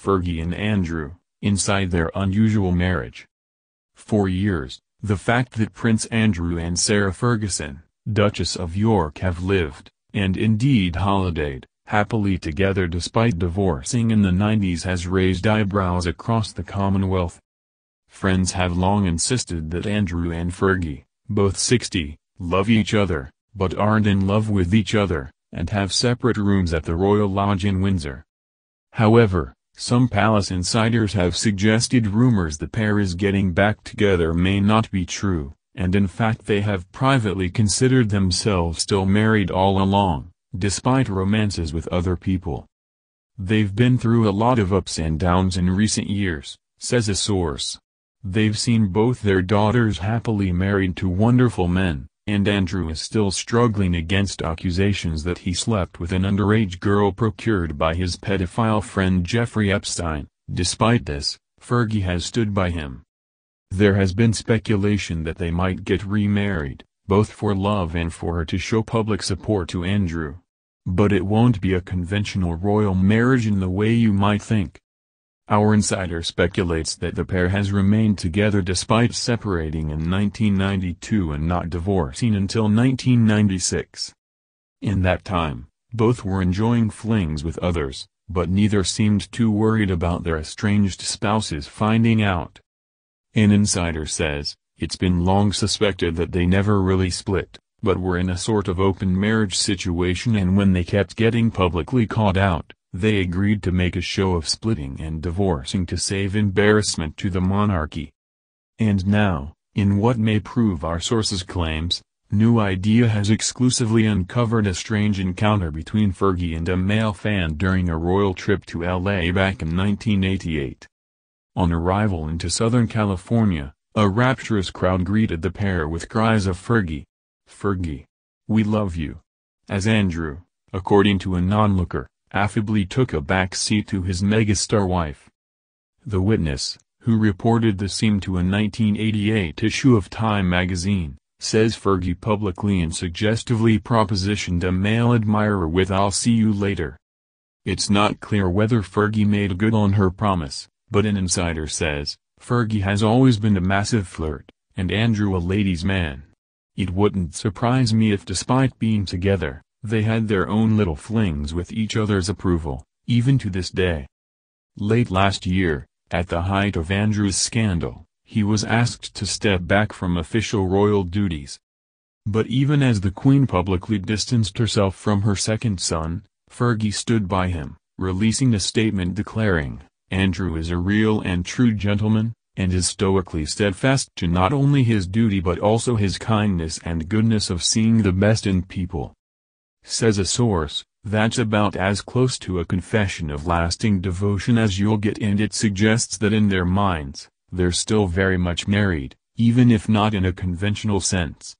Fergie and Andrew, inside their unusual marriage. For years, the fact that Prince Andrew and Sarah Ferguson, Duchess of York have lived, and indeed holidayed, happily together despite divorcing in the 90s has raised eyebrows across the Commonwealth. Friends have long insisted that Andrew and Fergie, both 60, love each other, but aren't in love with each other, and have separate rooms at the Royal Lodge in Windsor. However, some palace insiders have suggested rumors the pair is getting back together may not be true, and in fact they have privately considered themselves still married all along, despite romances with other people. They've been through a lot of ups and downs in recent years, says a source. They've seen both their daughters happily married to wonderful men, and Andrew is still struggling against accusations that he slept with an underage girl procured by his pedophile friend Jeffrey Epstein. Despite this, Fergie has stood by him. There has been speculation that they might get remarried, both for love and for her to show public support to Andrew. But it won't be a conventional royal marriage in the way you might think. Our insider speculates that the pair has remained together despite separating in 1992 and not divorcing until 1996. In that time, both were enjoying flings with others, but neither seemed too worried about their estranged spouses finding out. An insider says, it's been long suspected that they never really split, but were in a sort of open marriage situation and when they kept getting publicly caught out, they agreed to make a show of splitting and divorcing to save embarrassment to the monarchy. And now, in what may prove our sources' claims, New Idea has exclusively uncovered a strange encounter between Fergie and a male fan during a royal trip to LA back in 1988. On arrival into Southern California, a rapturous crowd greeted the pair with cries of Fergie. Fergie. We love you. As Andrew, according to an onlooker, affably took a back seat to his megastar wife. The witness, who reported the scene to a 1988 issue of Time magazine, says Fergie publicly and suggestively propositioned a male admirer with I'll see you later. It's not clear whether Fergie made good on her promise, but an insider says, Fergie has always been a massive flirt, and Andrew a ladies' man. It wouldn't surprise me if despite being together, they had their own little flings with each other's approval, even to this day. Late last year, at the height of Andrew's scandal, he was asked to step back from official royal duties. But even as the Queen publicly distanced herself from her second son, Fergie stood by him, releasing a statement declaring, Andrew is a real and true gentleman, and is stoically steadfast to not only his duty but also his kindness and goodness of seeing the best in people says a source, that's about as close to a confession of lasting devotion as you'll get and it suggests that in their minds, they're still very much married, even if not in a conventional sense.